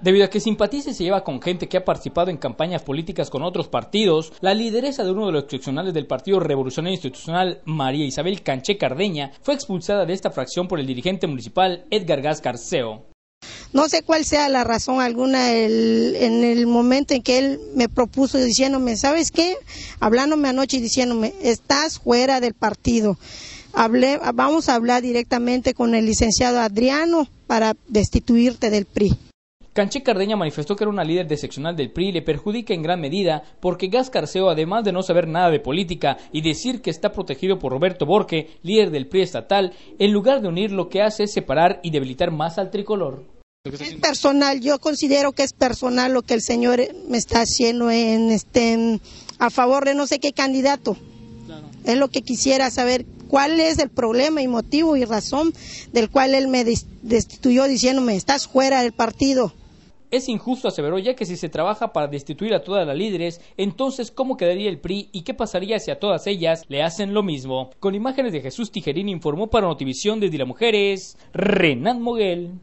Debido a que simpatiza y se lleva con gente que ha participado en campañas políticas con otros partidos, la lideresa de uno de los excepcionales del Partido Revolucionario Institucional, María Isabel Canché Cardeña, fue expulsada de esta fracción por el dirigente municipal Edgar Gas Carceo. No sé cuál sea la razón alguna en el momento en que él me propuso diciéndome, ¿sabes qué? Hablándome anoche y diciéndome, estás fuera del partido. vamos a hablar directamente con el licenciado Adriano para destituirte del PRI. Canche Cardeña manifestó que era una líder de del PRI y le perjudica en gran medida porque Gascarceo, además de no saber nada de política y decir que está protegido por Roberto Borque, líder del PRI estatal, en lugar de unir lo que hace es separar y debilitar más al tricolor. Es personal, yo considero que es personal lo que el señor me está haciendo en este a favor de no sé qué candidato. Es lo que quisiera saber cuál es el problema y motivo y razón del cual él me destituyó diciéndome, estás fuera del partido. Es injusto, aseveró, ya que si se trabaja para destituir a todas las líderes, entonces ¿cómo quedaría el PRI y qué pasaría si a todas ellas le hacen lo mismo? Con imágenes de Jesús Tijerín informó para Notivisión desde la Mujeres, Renan Moguel.